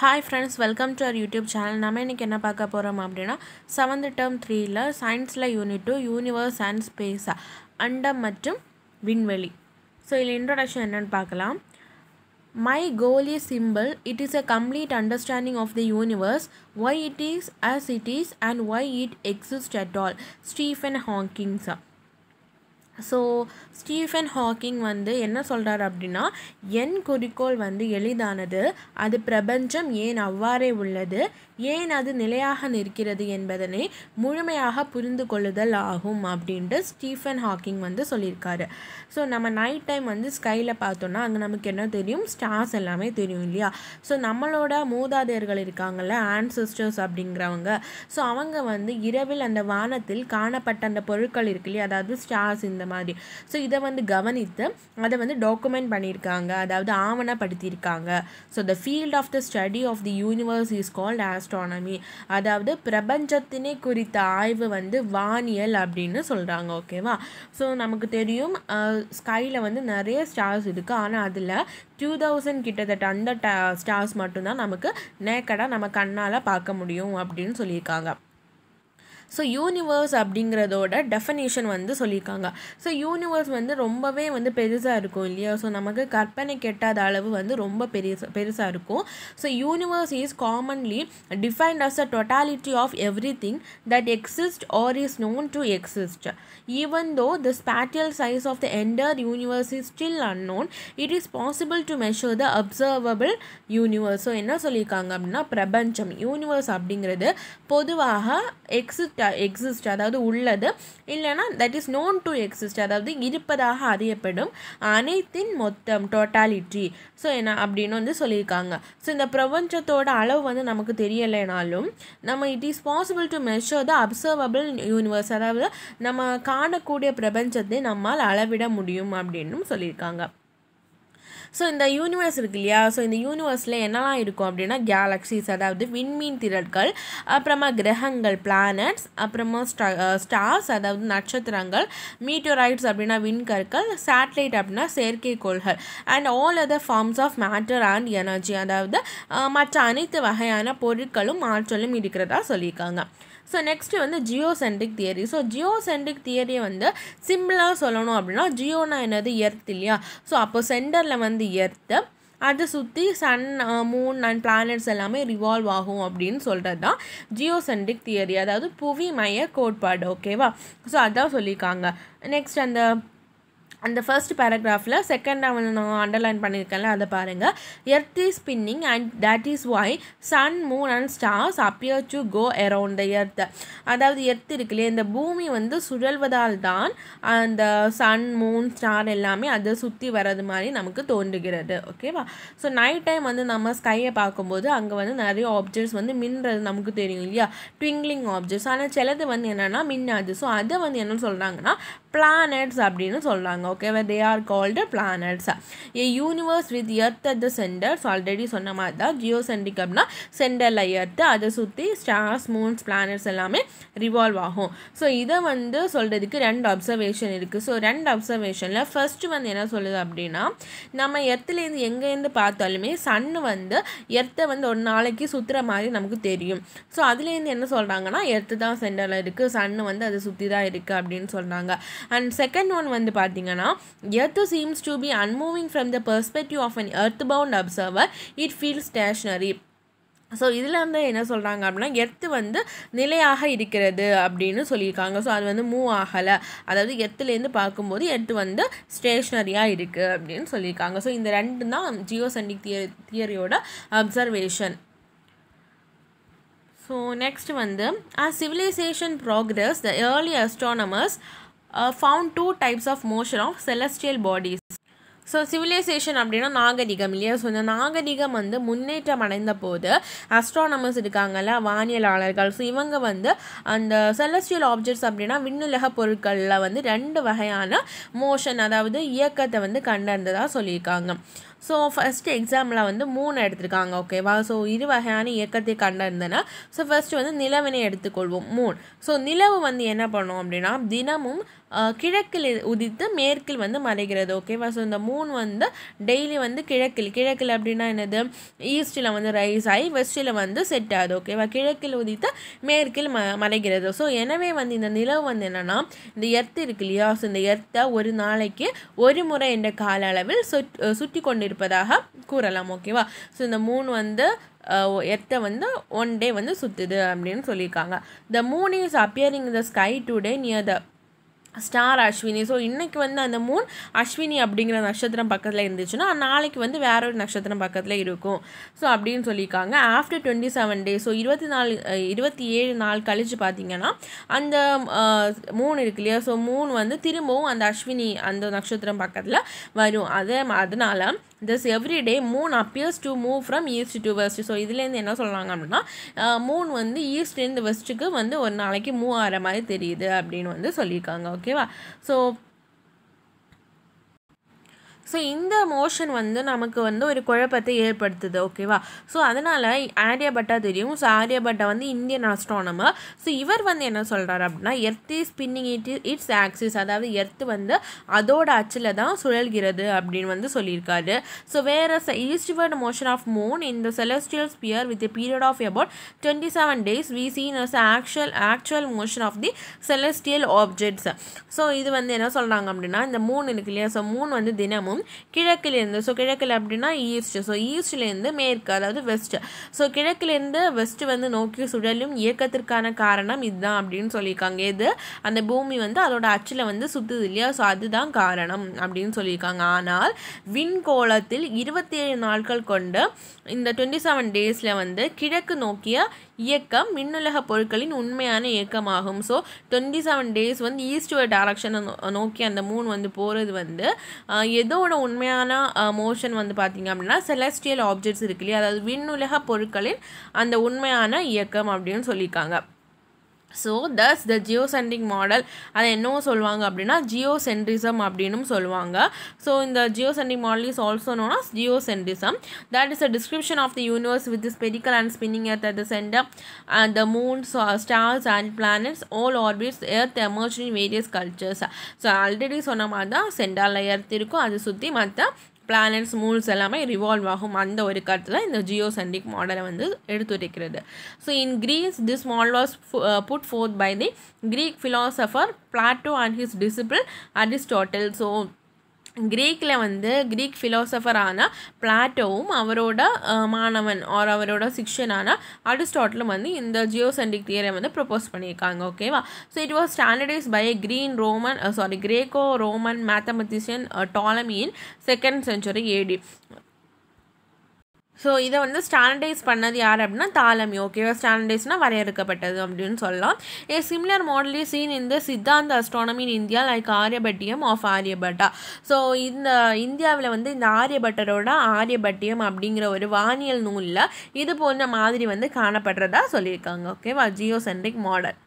Hi friends welcome to our YouTube channel நம்ம இன்றைக்கி என்ன பார்க்க போகிறோம் அப்படின்னா செவன்த் டேர்ம் த்ரீயில் சயின்ஸில் யூனிட் டூ யூனிவர்ஸ் அண்ட் ஸ்பேஸா அண்டம் மற்றும் விண்வெளி ஸோ இதில் இன்ட்ரடக்ஷன் என்னென்னு பார்க்கலாம் my goal is simple it is a complete understanding of the universe why it is as it is and why it exist at all Stephen ஹாங்கிங்ஸா so Stephen Hawking வந்து என்ன சொல்கிறார் அப்படின்னா என் குறிக்கோள் வந்து எளிதானது அது பிரபஞ்சம் ஏன் அவ்வாறே உள்ளது ஏன் அது நிலையாக நிற்கிறது என்பதனை முழுமையாக புரிந்து கொள்ளுதல் ஆகும் அப்படின்ட்டு ஸ்டீஃபன் ஹாக்கிங் வந்து சொல்லியிருக்காரு ஸோ நம்ம நைட் டைம் வந்து ஸ்கையில் பார்த்தோன்னா அங்கே நமக்கு என்ன தெரியும் ஸ்டார்ஸ் எல்லாமே தெரியும் இல்லையா ஸோ நம்மளோட மூதாதையர்கள் இருக்காங்கள்ல ஆன்சிஸ்டர்ஸ் அப்படிங்கிறவங்க ஸோ அவங்க வந்து இரவில் அந்த வானத்தில் காணப்பட்ட அந்த பொருட்கள் இருக்கு இல்லையா அதாவது ஸ்டார்ஸ் இந்த மாதிரி ஸோ இதை வந்து கவனித்து அதை வந்து டாக்குமெண்ட் பண்ணியிருக்காங்க அதாவது ஆவணப்படுத்தியிருக்காங்க so the field of the study of the universe is called astronomy அதாவது பிரபஞ்சத்தினை குறித்த ஆய்வு வந்து வானியல் அப்படின்னு சொல்கிறாங்க ஓகேவா ஸோ நமக்கு தெரியும் ஸ்கையில் வந்து நிறைய ஸ்டார்ஸ் இருக்குது ஆனால் அதில் டூ தௌசண்ட் கிட்டத்தட்ட அந்த ஸ்டார்ஸ் மட்டும்தான் நமக்கு நேக்கடாக நம்ம கண்ணால் பார்க்க முடியும் அப்படின்னு சொல்லியிருக்காங்க ஸோ யூனிவர்ஸ் அப்படிங்கிறதோட டெஃபனேஷன் வந்து சொல்லியிருக்காங்க ஸோ யூனிவர்ஸ் வந்து ரொம்பவே வந்து பெருசாக இருக்கும் இல்லையா ஸோ நமக்கு கற்பனை கெட்டாத அளவு வந்து ரொம்ப பெருசு பெருசாக இருக்கும் so universe is commonly defined as a totality of every thing that exist are is known to exist even though the spatial size of the entire universe is still unknown it is possible to measure the observable universe so என்ன சொல்லியிருக்காங்க அப்படின்னா பிரபஞ்சம் universe அப்படிங்கிறது பொதுவாக exist exist uh, அதாவது உள்ளது இல்லைனா that is known to exist அதாவது இருப்பதாக அறியப்படும் அனைத்தின் மொத்தம் டோட்டாலிட்டி ஸோ என்ன அப்படின்னு வந்து சொல்லியிருக்காங்க ஸோ இந்த பிரபஞ்சத்தோட அளவு வந்து நமக்கு தெரியலைனாலும் நம்ம it is possible to measure the observable universe அதாவது நம்ம காணக்கூடிய பிரபஞ்சத்தை நம்மால் அளவிட முடியும் அப்படின்னும் சொல்லியிருக்காங்க ஸோ இந்த யூனிவர்ஸ் இருக்கு இல்லையா ஸோ இந்த யூனிவர்ஸில் என்னெல்லாம் இருக்கும் அப்படின்னா கேலக்ஸிஸ் அதாவது விண்மீன் திரட்கள் அப்புறமா கிரகங்கள் பிளானட்ஸ் அப்புறமா ஸ்டா ஸ்டார்ஸ் அதாவது நட்சத்திரங்கள் மீட்டோரைட்ஸ் அப்படின்னா விண்கற்கள் சேட்டலைட் அப்படின்னா செயற்கைக்கோள்கள் and all other forms of matter and energy அதாவது மற்ற அனைத்து வகையான பொருட்களும் ஆற்றலும் இருக்கிறதா சொல்லியிருக்காங்க ஸோ நெக்ஸ்ட்டு வந்து geocentric theory so geocentric தியரியை வந்து சிம்பிளாக சொல்லணும் அப்படின்னா ஜியோனா என்னது எர்த் இல்லையா ஸோ அப்போ சென்டரில் வந்து எர்த்து அதை சுற்றி சன் மூன் அண்ட் பிளானட்ஸ் எல்லாமே ரிவால்வ் ஆகும் அப்படின்னு சொல்கிறது தான் சென்டிக் தியரி அதாவது புவி மைய கோட்பாடு ஓகேவா ஸோ அதான் சொல்லியிருக்காங்க நெக்ஸ்ட் அந்த அந்த ஃபர்ஸ்ட் பேராகிராஃபில் செகண்ட் வந்து நான் அண்டர்லைன் பண்ணியிருக்கேன்ல அதை பாருங்கள் earth is spinning and that is why sun moon and stars appear to go around the earth அதாவது எர்த் இருக்கு இல்லையா இந்த பூமி வந்து சுழல்வதால் தான் அந்த சன் மூன் ஸ்டார் எல்லாமே அதை சுற்றி வர்றது மாதிரி நமக்கு தோன்றுகிறது ஓகேவா ஸோ நைட் டைம் வந்து நம்ம ஸ்கையை பார்க்கும்போது அங்கே வந்து நிறைய ஆப்ஜெக்ட்ஸ் வந்து மின்றது நமக்கு தெரியும் இல்லையா ட்விங்லிங் ஆப்ஜெக்ட்ஸ் ஆனால் சிலது வந்து என்னென்னா மின்னாது ஸோ அதை வந்து என்ன சொல்கிறாங்கன்னா பிளானட்ஸ் அப்படின்னு சொல்கிறாங்க ஓகேவா they are called planets a universe with earth at the centers already சொன்ன மாதிரி தான் ஜியோ சென்டிக் அப்படின்னா சென்டரில் எர்த்து அதை சுற்றி ஸ்டார்ஸ் மூன்ஸ் பிளானட்ஸ் எல்லாமே ரிவால்வ் ஆகும் ஸோ இதை வந்து சொல்கிறதுக்கு ரெண்டு அப்சர்வேஷன் இருக்குது ஸோ ரெண்டு அப்சர்வேஷனில் ஃபஸ்ட்டு வந்து என்ன சொல்லுது அப்படின்னா நம்ம எர்த்துலேருந்து எங்கேருந்து பார்த்தாலுமே சன்னு வந்து எர்த்தை வந்து ஒரு நாளைக்கு சுற்றுற மாதிரி நமக்கு தெரியும் ஸோ அதுலேருந்து என்ன சொல்கிறாங்கன்னா எர்த்து தான் சென்டரில் இருக்குது சன்னு வந்து அதை சுற்றி தான் இருக்குது அப்படின்னு சொல்கிறாங்க அண்ட் செகண்ட் ஒன் வந்து பார்த்தீங்கன்னா earth seems to be unmoving from the perspective of an earth bound observer it feel stationary so இதில் வந்து என்ன சொல்கிறாங்க அப்படின்னா எர்த்து வந்து நிலையாக இருக்கிறது அப்படின்னு சொல்லியிருக்காங்க ஸோ அது வந்து மூவ் ஆகலை அதாவது எர்த்துலேருந்து பார்க்கும்போது எர்த்து வந்து ஸ்டேஷ்னரியாக இருக்குது அப்படின்னு சொல்லியிருக்காங்க ஸோ இந்த ரெண்டு தான் ஜியோசண்டிக் தியரி தியரியோட அப்சர்வேஷன் ஸோ நெக்ஸ்ட் வந்து ah civilization progress the early astronomers found two types of motion of celestial bodies so civilization அப்படின்னா நாகரிகம் இல்லையா ஸோ இந்த நாகரிகம் வந்து முன்னேற்றம் அடைந்த போது அஸ்ட்ரானமர்ஸ் இருக்காங்கல்ல வானியலாளர்கள் ஸோ இவங்க வந்து அந்த செலஸ்டியல் ஆப்ஜெக்ட்ஸ் அப்படின்னா விண்ணுலக பொருட்களில் வந்து ரெண்டு வகையான மோஷன் அதாவது இயக்கத்தை வந்து கண்டறிந்ததாக சொல்லியிருக்காங்க ஸோ ஃபஸ்ட்டு எக்ஸாமில் வந்து மூணு எடுத்திருக்காங்க ஓகேவா ஸோ இரு வகையான இயக்கத்தை கண்டறிந்தனா ஸோ ஃபஸ்ட்டு வந்து நிலவினை எடுத்துக்கொள்வோம் மூணு ஸோ நிலவு வந்து என்ன பண்ணோம் அப்படின்னா தினமும் கிழக்கில் உதித்து மேற்கில் வந்து மறைகிறது ஓகேவா ஸோ இந்த மூணு வந்து டெய்லி வந்து கிழக்கில் கிழக்கில் அப்படின்னா என்னது ஈஸ்டில் வந்து ரைஸ் ஆகி வெஸ்டில் வந்து செட் ஆகுது ஓகேவா கிழக்கில் உதித்து மேற்கில் ம மறைகிறது ஸோ எனவே வந்து இந்த நிலவு வந்து என்னென்னா இந்த எர்த்து இருக்கு இல்லையா ஸோ இந்த எர்த்தை ஒரு நாளைக்கு ஒரு முறை என்ற கால அளவில் சுட் சுற்றி கொண்டு கொண்டிருப்பதாக கூறலாம் ஓகேவா ஸோ இந்த மூணு வந்து எர்த்தை வந்து ஒன் டே வந்து சுற்றுது அப்படின்னு சொல்லியிருக்காங்க the moon is appearing the sky today near the star Ashwini so இன்றைக்கி வந்து அந்த மூன் அஸ்வினி அப்படிங்கிற நட்சத்திரம் பக்கத்தில் இருந்துச்சுன்னா நாளைக்கு வந்து வேற ஒரு நட்சத்திரம் பக்கத்தில் இருக்கும் ஸோ அப்படின்னு சொல்லியிருக்காங்க after twenty seven day so இருபத்தி நாலு இருபத்தி ஏழு நாள் கழித்து பார்த்தீங்கன்னா அந்த மூணு இருக்கு இல்லையா ஸோ மூணு வந்து திரும்பவும் அந்த அஸ்வினி அந்த நட்சத்திரம் பக்கத்தில் வரும் அதே அதனால் this every day moon appears to move from east to west so இதுலேருந்து என்ன சொல்கிறாங்க அப்படின்னா மூன் வந்து ஈஸ்ட்லேருந்து வெஸ்ட்டுக்கு வந்து ஒரு நாளைக்கு மூவ் ஆகிற மாதிரி தெரியுது அப்படின்னு வந்து சொல்லியிருக்காங்க ஓகேவா ஸோ ஸோ இந்த மோஷன் வந்து நமக்கு வந்து ஒரு குழப்பத்தை ஏற்படுத்துது ஓகேவா ஸோ அதனால் ஆரியபட்டா தெரியும் ஸோ ஆரியபட்டா வந்து இந்தியன் ஆஸ்ட்ரானமர் ஸோ இவர் வந்து என்ன சொல்கிறார் அப்படின்னா earth is spinning it its axis அதாவது எர்த் வந்து அதோட அச்சில் தான் சுழல்கிறது அப்படின்னு வந்து சொல்லியிருக்காரு ஸோ வேறு ச ஈஸ்ட்வர்ட் மோஷன் ஆஃப் மூன் இந்த celestial sphere with period of about twenty seven days we seen as actual actual motion of the celestial objects so இது வந்து என்ன சொல்கிறாங்க அப்படின்னா இந்த மூணு இருக்கு இல்லையா ஸோ மூணு வந்து தினமும் கிழக்கிலேருந்து ஸோ கிழக்கில் அப்படின்னா ஈஸ்ட் ஸோ ஈஸ்ட்லேருந்து மேற்கு அதாவது வெஸ்ட் ஸோ கிழக்கிலிருந்து வெஸ்ட் வந்து நோக்கி சுழலும் இயக்கத்திற்கான காரணம் இதுதான் அப்படின்னு சொல்லியிருக்காங்க எது அந்த பூமி வந்து அதோட அச்சில் வந்து சுற்றுது இல்லையா ஸோ அதுதான் காரணம் அப்படின்னு சொல்லியிருக்காங்க ஆனால் விண்கோளத்தில் இருபத்தி ஏழு நாட்கள் கொண்டு இந்த டுவெண்ட்டி செவன் டேஸில் வந்து கிழக்கு நோக்கிய இயக்கம் மின்னுலக பொருட்களின் உண்மையான இயக்கமாகும் ஸோ டுவெண்ட்டி செவன் டேஸ் வந்து ஈஸ்ட்வர்ட் டேரக்ஷனை நோக்கி அந்த மூன் வந்து போகிறது வந்து எதோட உண்மையான மோஷன் வந்து பார்த்திங்க அப்படின்னா செலஸ்டியல் ஆப்ஜெக்ட்ஸ் இருக்கு இல்லையா அதாவது விண்ணுலக பொருட்களின் அந்த உண்மையான இயக்கம் அப்படின்னு சொல்லியிருக்காங்க so thus the geocentric model அதை என்னவோ சொல்லுவாங்க அப்படின்னா ஜியோ சென்ட்ரிசம் அப்படின்னும் சொல்லுவாங்க ஸோ இந்த geocentric model is also known as geocentrism that is a description of the universe with spherical and spinning earth at the center and the moon stars and planets all orbits earth emerge various cultures so already சொன்ன மாதிரி தான் சென்டாரில் earth இருக்கும் அதை சுற்றி மற்ற planets moles எல்லாமே revolve ஆகும் அந்த ஒரு கருத்தில் இந்த ஜியோசென்ட்ரிக் மாடலை வந்து எடுத்துரைக்கிறது so in Greece this model was put forth by the Greek philosopher Plato and his disciple Aristotle so கிரீக்கில் வந்து கிரீக் ஃபிலோசஃபரான பிளாட்டோவும் அவரோட மாணவன் ஆர் அவரோட சிக்ஷனான அரிஸ்டாட்டிலும் வந்து இந்த ஜியோசென்டிக் தியரை வந்து ப்ரொப்போஸ் பண்ணியிருக்காங்க ஓகேவா so it was standardise by green Roman sorry Greco Roman mathematician டாலமியின் செகண்ட் சென்ச்சுரி ஏடி ஸோ இதை வந்து ஸ்டாண்டர்டைஸ் பண்ணது யார் அப்படின்னா தாலமி ஓகேவா ஸ்டாண்டர்டைஸ்னால் வரையறுக்கப்பட்டது அப்படின்னு சொல்லலாம் ஏ சிம்லர் மாடல் சீன் இந்த Siddhanta astronomy in India like Aryabhatiya of Aryabhata so இந்த இந்தியாவில் வந்து இந்த ஆரியபட்டரோட ஆரியபட்டியம் அப்படிங்கிற ஒரு வானியல் நூலில் இது போன்ற மாதிரி வந்து காணப்படுறதா சொல்லியிருக்காங்க ஓகேவா geocentric model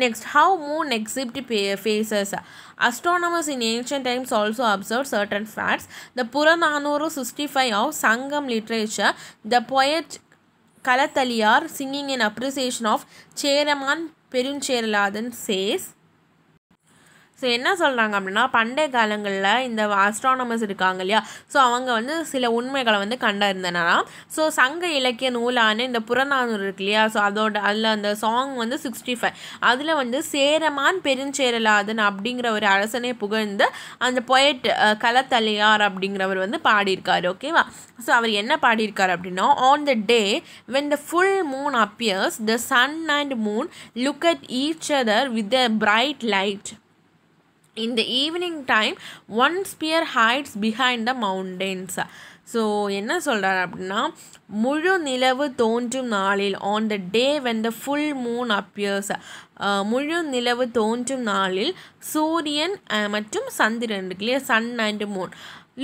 Next, how moon exhibit phases. Astronomers in ancient times also observed certain facts. The Purananuru 65 of Sangam literature, the poet Kalathaliyar singing in appreciation of Cheraman Peruncheraladan says, so என்ன சொல்கிறாங்க அப்படின்னா பண்டைய காலங்களில் இந்த astronomers இருக்காங்க இல்லையா so அவங்க வந்து சில உண்மைகளை வந்து கண்டறிந்தனா ஸோ சங்க இலக்கிய நூலான இந்த புறநானூறு இருக்கு இல்லையா ஸோ அதோட அதில் அந்த சாங் வந்து சிக்ஸ்டி ஃபைவ் அதில் வந்து சேரமான் பெருஞ்சேரலாதன் அப்படிங்கிற ஒரு அரசனை புகழ்ந்து அந்த பொயட் கலத்தலையார் அப்படிங்கிறவர் வந்து பாடியிருக்கார் ஓகேவா ஸோ அவர் என்ன பாடியிருக்கார் அப்படின்னா on the day when the full moon appears the sun and moon look at each other with the bright light இந்த the evening time one spear hides behind the mountains so என்ன சொல்கிறார் அப்படின்னா முழு நிலவு தோன்றும் நாளில் on the day when the full moon appears முழு நிலவு தோன்றும் நாளில் சூரியன் மற்றும் சந்திரன் இருக்கு இல்லையா sun and moon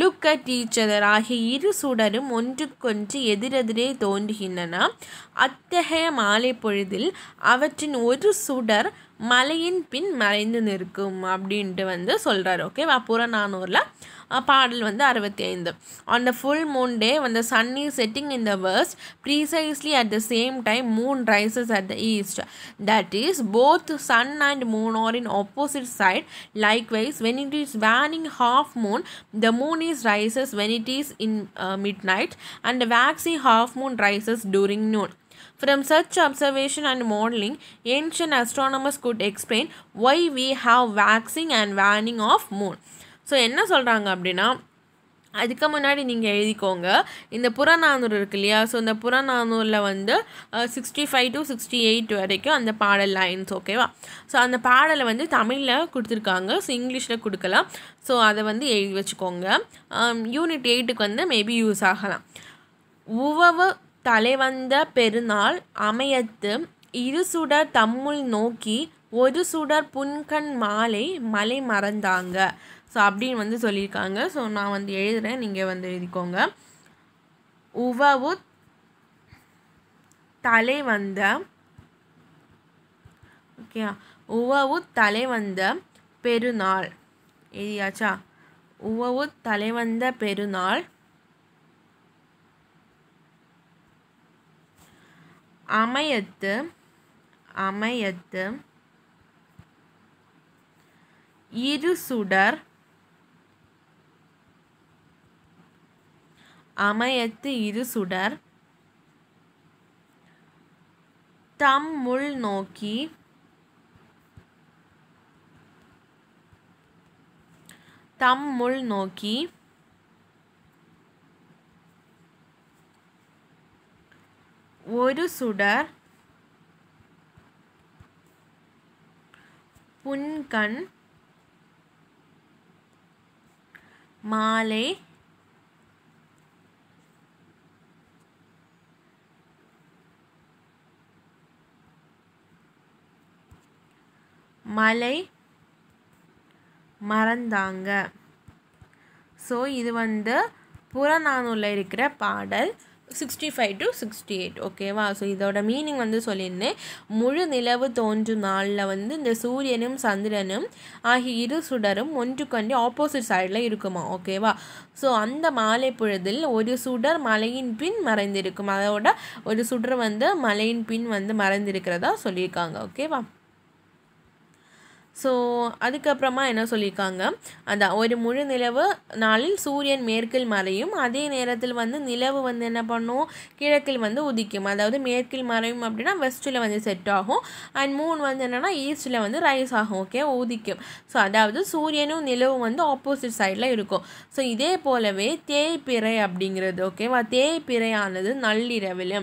look at each other ஆகிய இரு சுடரும் ஒன்றுக்கொன்று எதிரெதிரே தோன்றுகின்றன அத்தகைய மாலை பொழுதில் அவற்றின் ஒரு சுடர் மலையின் பின் மறைந்து நிற்கும் அப்படின்ட்டு வந்து சொல்கிறார் ஓகேவா புறநானூரில் பாடல் வந்து அறுபத்தி ஐந்து on the full moon day வந்து sun is setting in the west precisely at the same time moon rises at the east that is both sun and moon are in opposite side likewise when it is waning half moon the moon is rises when it is in midnight and waxing half moon rises during noon From such observation and modeling, ancient astronomers could explain why we have waxing and waning of moon. So என்ன சொல்கிறாங்க அப்படின்னா அதுக்கு முன்னாடி நீங்கள் எழுதிக்கோங்க இந்த புறநானூறு இருக்கு இல்லையா ஸோ இந்த புறநானூரில் வந்து sixty five to sixty eight வரைக்கும் அந்த பாடல் லைன்ஸ் ஓகேவா ஸோ அந்த பாடலை வந்து தமிழில் கொடுத்துருக்காங்க ஸோ இங்கிலீஷில் கொடுக்கலாம் ஸோ அதை வந்து எழுதி வச்சுக்கோங்க யூனிட் எயிட்டுக்கு வந்து மேபி யூஸ் ஆகலாம் உவவு தலைவந்த பெருநாள் அமையத்து இரு சுடர் தம்முள் நோக்கி ஒரு சுடர் புன்கண் மாலை மலை மறந்தாங்க ஸோ அப்படின்னு வந்து சொல்லியிருக்காங்க ஸோ நான் வந்து எழுதுகிறேன் நீங்கள் வந்து எழுதிக்கோங்க உவவு தலை வந்த ஓகே உவவு தலை வந்த பெருநாள் எழுதியாச்சா உவவு தலை வந்த பெருநாள் அமையத்து அமையத்து இருசுடர் அமையத்து இரு சுடர் தம் முள் நோக்கி தம் முள் நோக்கி ஒரு சுடர் புன்கண் மாலை மலை மறந்தாங்க ஸோ இது வந்து புறநானூரில் இருக்கிற பாடல் sixty five to sixty eight ஓகேவா ஸோ இதோட மீனிங் வந்து சொல்லியிருந்தேன் முழு நிலவு தோன்றும் நாளில் வந்து இந்த சூரியனும் சந்திரனும் ஆகிய இரு சுடரும் ஒன்றுக்கொண்டு ஆப்போசிட் சைடில் இருக்குமா ஓகேவா ஸோ அந்த மாலை பொழுதில் ஒரு சுடர் மலையின் பின் மறைந்திருக்கும் அதோட ஒரு சுடர் வந்து மலையின் பின் வந்து மறைந்திருக்கிறதா சொல்லியிருக்காங்க ஓகேவா ஸோ அதுக்கப்புறமா என்ன சொல்லியிருக்காங்க அந்த ஒரு முழு நிலவு நாளில் சூரியன் மேற்கில் மறையும் அதே நேரத்தில் வந்து நிலவு வந்து என்ன பண்ணும் கிழக்கில் வந்து உதிக்கும் அதாவது மேற்கில் மறையும் அப்படின்னா வெஸ்ட்டில் வந்து செட் ஆகும் அண்ட் மூணு வந்து என்னென்னா ஈஸ்டில் வந்து ரைஸ் ஆகும் ஓகே உதிக்கும் ஸோ அதாவது சூரியனும் நிலவும் வந்து ஆப்போசிட் சைடில் இருக்கும் ஸோ இதே போலவே தேய்பிறை அப்படிங்கிறது ஓகேவா தேய்பிறையானது நள்ளிரவில்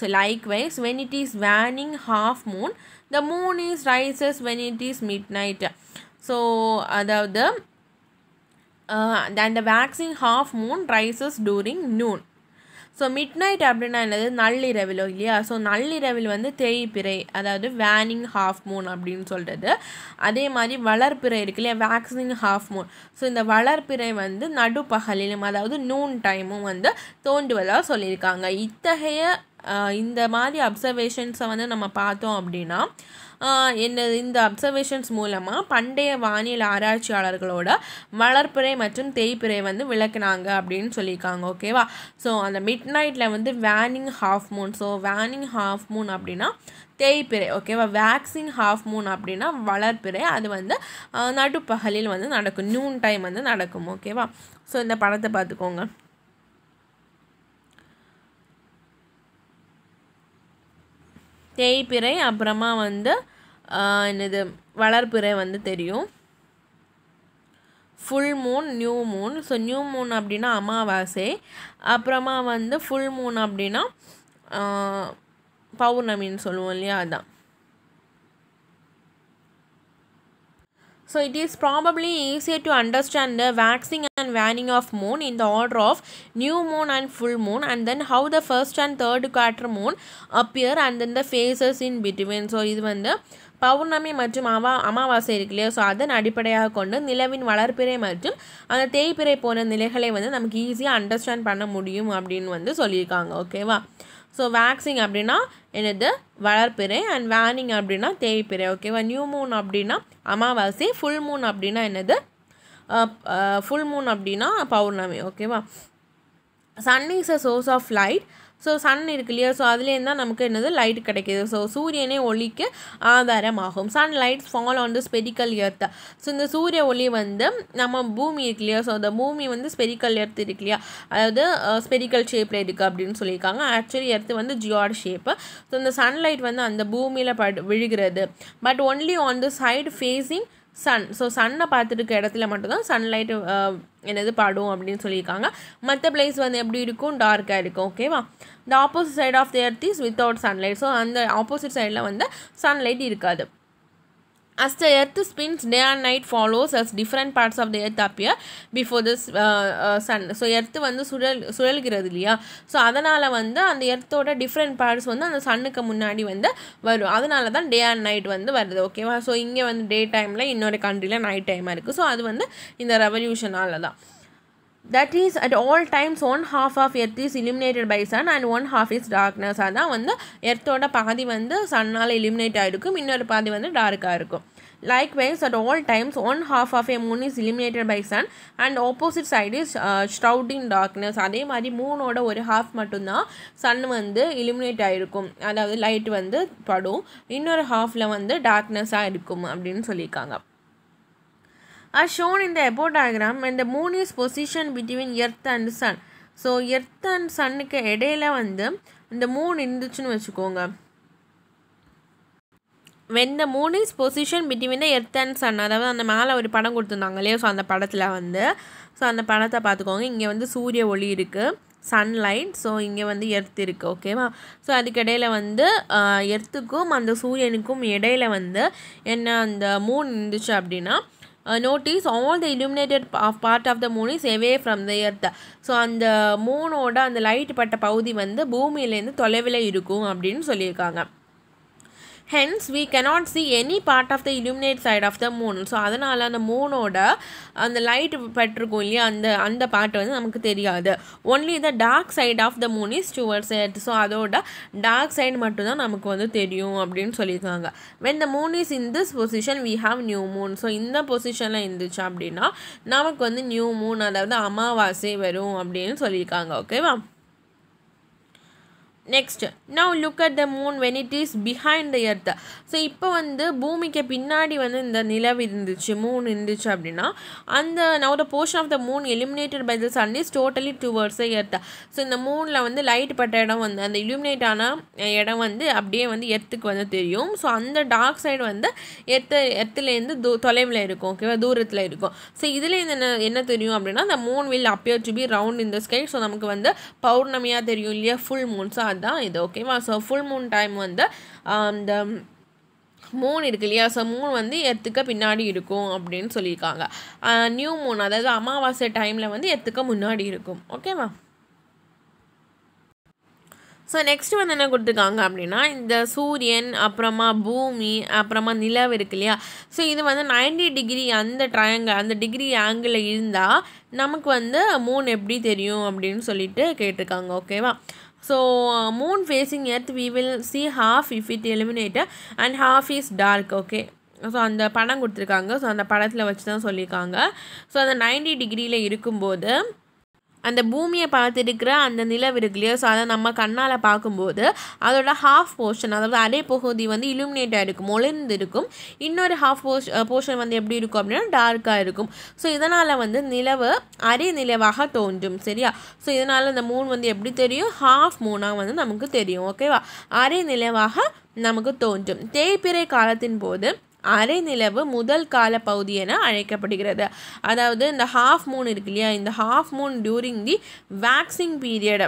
so likewise when it is waning half moon the moon is rises when it is midnight so அதாவது uh, then the waxing half moon rises during noon so midnight அப்படின்னா என்னது நள்ளிரவிலோ இல்லையா ஸோ நள்ளிரவில் வந்து தேய்பிறை அதாவது waning half Moon அப்படின்னு சொல்கிறது அதே மாதிரி வளர்ப்பிறை இருக்கு இல்லையா வேக்சினிங் ஹாஃப் மூன் ஸோ இந்த வளர்ப்பிறை வந்து நடுப்பகலிலும் அதாவது நூன் டைமும் வந்து தோண்டுவதாக சொல்லியிருக்காங்க இத்தகைய இந்த மாதிரி அப்சர்வேஷன்ஸை வந்து நம்ம பார்த்தோம் அப்படின்னா என்ன இந்த அப்சர்வேஷன்ஸ் மூலமாக பண்டைய வானியல் ஆராய்ச்சியாளர்களோட வளர்ப்பிறை மற்றும் தேய்ப்பிறை வந்து விளக்குனாங்க அப்படின்னு சொல்லியிருக்காங்க ஓகேவா ஸோ அந்த மிட் நைட்டில் வந்து waning half moon so waning half moon அப்படின்னா தேய்ப்பிறை ஓகேவா வேக்சின் ஹாஃப் மூன் அப்படின்னா வளர்ப்பிறை அது வந்து நடுப்பகலில் வந்து நடக்கும் நியூன் டைம் வந்து நடக்கும் ஓகேவா ஸோ இந்த படத்தை பார்த்துக்கோங்க தேய்ப்பிறை அப்புறமா வந்து என்னது வளர்ப்புறை வந்து தெரியும் full moon new moon so new moon அப்படின்னா அமாவாசை அப்புறமா வந்து ஃபுல் மூன் அப்படின்னா பௌர்ணமின்னு சொல்லுவோம் இல்லையா அதான் so it is probably easier to understand the waxing and waning of moon இந்த order of new moon and full moon and then how the first and third quarter moon appear and then the phases in between so இது வந்து பௌர்ணமி மற்றும் அவா அமாவாசை இருக்கு இல்லையா so அதன் அடிப்படையாக கொண்டு நிலவின் வளர்ப்பிறை மற்றும் அந்த தேய்பிறை போன்ற நிலைகளை வந்து நமக்கு ஈஸியாக அண்டர்ஸ்டாண்ட் பண்ண முடியும் அப்படின்னு வந்து சொல்லியிருக்காங்க ஓகேவா ஸோ வேக்சிங் அப்படின்னா எனது வளர்ப்பிறை அண்ட் வேனிங் அப்படின்னா தேய்பிறை ஓகேவா நியூ மூன் அப்படின்னா அமாவாசை ஃபுல் மூன் அப்படின்னா என்னது ஃபுல் மூன் அப்படின்னா பௌர்ணமி ஓகேவா sun is a source of light so sun இருக்கு இல்லையா ஸோ அதுலேருந்து தான் நமக்கு என்னது லைட் கிடைக்கிது ஸோ சூரியனே ஒளிக்கு ஆதாரமாகும் sun lights fall on the spherical earth so இந்த சூரிய ஒளி வந்து நம்ம பூமி இருக்கு இல்லையா ஸோ அந்த பூமி வந்து ஸ்பெரிக்கல் எர்த் இருக்கு இல்லையா அதாவது ஸ்பெரிக்கல் ஷேப்பில் இருக்குது அப்படின்னு சொல்லியிருக்காங்க ஆக்சுவலி எர்த் வந்து ஜியாட் ஷேப்பு ஸோ இந்த சன்லைட் வந்து அந்த பூமியில் பட் விழுகிறது but only on the side facing sun so சன்னை பார்த்துருக்க இடத்துல மட்டும்தான் சன்லைட்டு என்னது படும் அப்படின்னு சொல்லியிருக்காங்க மற்ற பிளேஸ் வந்து எப்படி இருக்கும் டார்க்காக இருக்கும் ஓகேவா the opposite side of the earth is without sunlight so அந்த ஆப்போசிட் சைடில் வந்து சன்லைட் இருக்காது as the earth spins, day and night follows as different parts of the earth appear before the uh, so uh, earth வந்து சுழல் சுழல்கிறது இல்லையா so அதனால் வந்து அந்த எர்த்தோட டிஃப்ரெண்ட் பார்ட்ஸ் வந்து அந்த சன்னுக்கு முன்னாடி வந்து வரும் அதனால தான் டே அண்ட் நைட் வந்து வருது ஓகேவா ஸோ இங்கே வந்து டே டைமில் இன்னொரு கண்ட்ரியில் நைட் டைமாக இருக்குது ஸோ அது வந்து இந்த ரெவல்யூஷனால் தான் that is at all times one half of earth is illuminated by sun and one half is darkness அதான் வந்து எர்த்தோட பாதி வந்து சன்னால் இலிமினேட் ஆகிருக்கும் இன்னொரு பாதி வந்து டார்க்காக இருக்கும் likewise at all times one half of a moon is illuminated by sun and opposite side is shrouded darkness அதே மாதிரி மூனோட ஒரு ஹாஃப் மட்டும்தான் சன் வந்து இலிமினேட் ஆகிருக்கும் அதாவது லைட் வந்து படும் இன்னொரு ஹாஃபில் வந்து டார்க்னஸாக இருக்கும் அப்படின்னு சொல்லியிருக்காங்க As ஷோன் இந்த the above diagram, when the moon is positioned between earth so earth and சன்னுக்கு இடையில வந்து இந்த மூன் இருந்துச்சுன்னு வச்சுக்கோங்க when the moon is position between the earth and sun அதாவது அந்த மேலே ஒரு படம் கொடுத்துருந்தாங்க இல்லையோ ஸோ அந்த படத்தில் வந்து ஸோ அந்த படத்தை பார்த்துக்கோங்க இங்கே வந்து சூரிய ஒளி இருக்குது சன்லைட் ஸோ இங்கே வந்து எர்த் இருக்குது ஓகேவா ஸோ அதுக்கிடையில் வந்து எர்த்துக்கும் அந்த சூரியனுக்கும் இடையில வந்து என்ன அந்த மூன் இருந்துச்சு அப்படின்னா uh, notice all the illuminated part of the moon is away from the earth so அந்த மூனோட அந்த லைட் பட்ட பகுதி வந்து பூமியிலேருந்து தொலைவில் இருக்கும் அப்படின்னு சொல்லியிருக்காங்க hence we cannot see any part of the illuminate side of the moon so அதனால் அந்த மூனோட அந்த லைட் பட்டிருக்கும் இல்லையா அந்த அந்த பார்ட் வந்து நமக்கு தெரியாது only the dark side of the moon is towards earth so அதோட டார்க் சைடு மட்டும்தான் நமக்கு வந்து தெரியும் அப்படின்னு சொல்லியிருக்காங்க when the moon is in this position we have new moon so இந்த பொசிஷனில் இருந்துச்சு அப்படின்னா நமக்கு வந்து நியூ மூன் அதாவது அமாவாசை வரும் அப்படின்னு சொல்லியிருக்காங்க ஓகேவா next now look at the moon when it is behind the earth so இப்போ வந்து பூமிக்கு பின்னாடி வந்து இந்த நிலவு இருந்துச்சு மூன் இருந்துச்சு அப்படின்னா அந்த now the portion of the moon illuminated by the sun is totally towards the earth so இந்த மூனில் வந்து லைட் பட்ட இடம் வந்து அந்த இலுமினேட் ஆன இடம் வந்து அப்படியே வந்து எர்த்துக்கு வந்து தெரியும் ஸோ அந்த டார்க் சைடு வந்து எர்த்து எர்த்துலேருந்து தூ தொலைவில் இருக்கும் ஓகேவா தூரத்தில் இருக்கும் ஸோ இதில் என்ன என்ன தெரியும் அப்படின்னா அந்த moon will appear to be round in the sky so நமக்கு வந்து பௌர்ணமியாக தெரியும் இல்லையா ஃபுல் மூன் ஸோ தான் இது ஓகேவா ஸோ ஃபுல் மூன் டைம் வந்து அந்த um, மூன் இருக்கு இல்லையா ஸோ மூன் வந்து எத்துக்க பின்னாடி இருக்கும் அப்படின்னு சொல்லியிருக்காங்க நியூ uh, மூன் அதாவது அமாவாசை டைமில் வந்து எத்துக்க முன்னாடி இருக்கும் ஓகேவா ஸோ நெக்ஸ்ட் வந்து என்ன கொடுத்துருக்காங்க அப்படின்னா இந்த சூரியன் அப்புறமா பூமி அப்புறமா நிலவு இருக்கு இல்லையா ஸோ இது வந்து நைன்டி டிகிரி அந்த ட்ரையாங்கிள் அந்த டிகிரி ஆங்கிளில் இருந்தால் நமக்கு வந்து மூணு எப்படி தெரியும் அப்படின்னு சொல்லிட்டு கேட்டிருக்காங்க ஓகேவா So, uh, moon facing earth, we will see half if it illuminated and half is dark, okay. So அந்த படம் கொடுத்துருக்காங்க ஸோ அந்த படத்தில் வச்சு தான் சொல்லியிருக்காங்க ஸோ அந்த நைன்டி டிகிரியில் இருக்கும்போது அந்த பூமியை பார்த்துருக்கிற அந்த நிலவு இருக்கு ஸோ அதை நம்ம கண்ணால் பார்க்கும்போது அதோட ஹாஃப் போர்ஷன் அதாவது அரை பகுதி வந்து இலுமினேட் ஆகிருக்கும் ஒளிர்ந்து இருக்கும் இன்னொரு ஹாஃப் போர்ஷ் போர்ஷன் வந்து எப்படி இருக்கும் அப்படின்னா டார்க்காக இருக்கும் ஸோ இதனால் வந்து நிலவு அரை நிலவாக தோன்றும் சரியா ஸோ இதனால் அந்த மூன் வந்து எப்படி தெரியும் ஹாஃப் மூனாக வந்து நமக்கு தெரியும் ஓகேவா அரை நிலவாக நமக்கு தோன்றும் தேய்பிறை காலத்தின் போது அரை நிலவு முதல் கால பகுதி என அழைக்கப்படுகிறது அதாவது இந்த ஹாஃப் மூன் இருக்கு இல்லையா இந்த half moon during the waxing period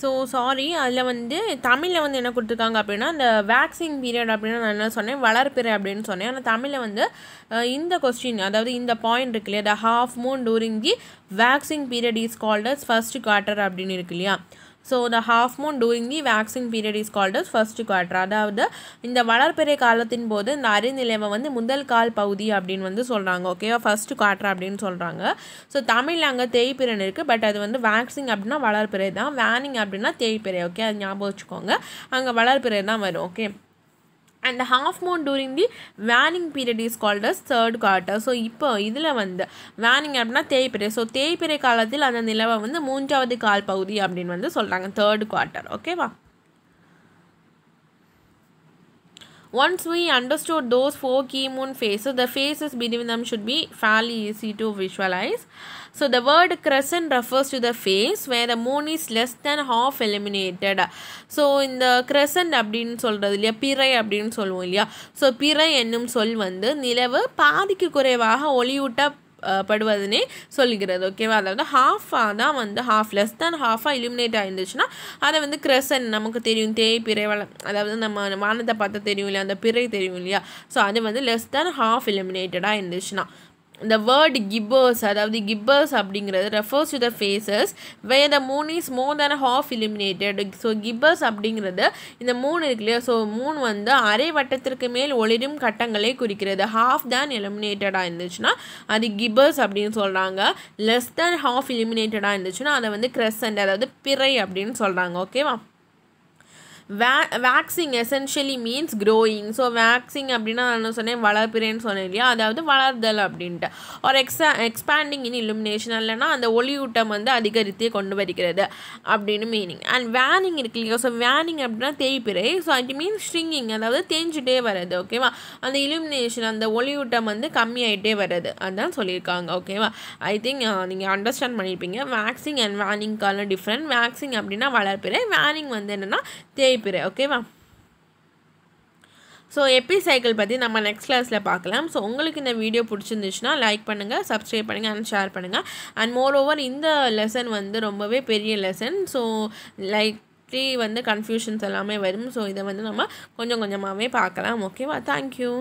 so sorry அதில் வந்து தமிழில் வந்து என்ன கொடுத்துருக்காங்க அப்படின்னா இந்த வேக்சிங் பீரியட் அப்படின்னு நான் என்ன சொன்னேன் வளர்ப்பிற அப்படின்னு சொன்னேன் ஆனால் தமிழில் வந்து இந்த கொஸ்டின் அதாவது இந்த பாயிண்ட் இருக்கு இல்லையா the half moon during the waxing period is called as first quarter அப்படின்னு இருக்கு இல்லையா so the half moon during the waxing period is called as first quarter அதாவது இந்த வளர்பிறை காலத்தின் போது இந்த அறிநிலைமை வந்து முதல் கால் பகுதி அப்படின்னு வந்து சொல்கிறாங்க ஓகேவா ஃபர்ஸ்ட் குவார்டர் அப்படின்னு சொல்கிறாங்க ஸோ தமிழில் அங்கே தேய்ப்பிறன் இருக்குது பட் அது வந்து வேக்சிங் அப்படின்னா வளர்பிறை தான் வேனிங் அப்படின்னா தேய்ப்பிறை ஓகே அது ஞாபகம் வச்சுக்கோங்க அங்கே வளர்பிறை தான் வரும் okay and half moon during the waning period is called as third quarter so இப்போ இதில் வந்து வேனிங் அப்படின்னா தேய்பிறை ஸோ தேய்பிறை காலத்தில் அந்த நிலவை வந்து மூன்றாவது கால் பகுதி அப்படின்னு வந்து சொல்கிறாங்க தேர்ட் குவார்ட்டர் ஓகேவா once we understood those four key moon phases the phases between them should be fairly easy to visualise so the word crescent refers to the phase where the moon is less than half illuminated. So இந்த crescent அப்படின்னு சொல்கிறது இல்லையா பிறை அப்படின்னு சொல்லுவோம் இல்லையா so பிறை என்னும் சொல் வந்து நிலவு பாதிக்கு குறைவாக ஒளியூட்ட படுவதுனே சொல்கிறது ஓகேவா அதாவது ஹாஃபாக தான் வந்து ஹாஃப் லெஸ் தேன் ஹாஃபாக இலிமினேட் ஆயிருந்துச்சுன்னா அதை வந்து கிரசன் நமக்கு தெரியும் தேய் பிறை வள அதாவது நம்ம வானத்தை பார்த்தா தெரியும் இல்லையா அந்த பிறை தெரியும் இல்லையா ஸோ அது வந்து லெஸ் தேன் ஹாஃப் இலிமினேட்டடாக இருந்துச்சுன்னா இந்த வேர்டு கிப்பர்ஸ் அதாவது கிப்பர்ஸ் அப்படிங்கிறது refers to the phases where the moon is more than half illuminated so gibbous அப்படிங்கிறது இந்த மூணு இருக்கு இல்லையா ஸோ மூணு வந்து அரை வட்டத்திற்கு மேல் ஒளிரும் கட்டங்களை குறிக்கிறது ஹாஃப் தேன் எலிமினேட்டடாக இருந்துச்சுன்னா அது கிப்பர்ஸ் அப்படின்னு சொல்கிறாங்க லெஸ் தேன் ஹாஃப் இலிமினேட்டடாக இருந்துச்சுன்னா அதை வந்து கிரெசன்ட் அதாவது பிறை அப்படின்னு சொல்கிறாங்க ஓகேவா வே waxing essentially means growing so waxing அப்படின்னா நான் என்ன சொன்னேன் வளர்ப்புறேன்னு சொன்னேன் இல்லையா அதாவது வளர்தல் அப்படின்ட்டு ஒரு எக்ஸா எக்ஸ்பேண்டிங் இன் இலுமினேஷன் இல்லைனா அந்த ஒளியூட்டம் வந்து அதிகரித்தே கொண்டு வருகிறது அப்படின்னு மீனிங் அண்ட் வேனிங் இருக்கு இல்லையா ஸோ வேனிங் அப்படின்னா தேய்ப்பிறை ஸோ அட் மீன்ஸ் ஸ்ட்ரிங்கிங் அதாவது தேஞ்சிட்டே வர்றது ஓகேவா அந்த இலுமினேஷன் அந்த ஒளியூட்டம் வந்து கம்மியாயிட்டே வருது அதுதான் சொல்லியிருக்காங்க ஓகேவா ஐ திங்க் நீங்கள் அண்டர்ஸ்டாண்ட் பண்ணியிருப்பீங்க வேக்சிங் அண்ட் வேனிங்கான டிஃப்ரெண்ட் வேக்சிங் அப்படின்னா வளர்ப்பிறை வேனிங் வந்து என்னென்னா தேய் அனுப்பிடுறேன் ஓகேவா ஸோ எப்பி சைக்கிள் பற்றி நம்ம நெக்ஸ்ட் கிளாஸில் பார்க்கலாம் ஸோ உங்களுக்கு இந்த வீடியோ பிடிச்சிருந்துச்சுன்னா லைக் பண்ணுங்கள் சப்ஸ்கிரைப் பண்ணுங்கள் அண்ட் ஷேர் பண்ணுங்கள் அண்ட் மோர் ஓவர் இந்த லெசன் வந்து ரொம்பவே பெரிய லெசன் ஸோ லைக்லி வந்து கன்ஃபியூஷன்ஸ் எல்லாமே வரும் ஸோ இதை வந்து நம்ம கொஞ்சம் கொஞ்சமாகவே பார்க்கலாம் ஓகேவா தேங்க்யூ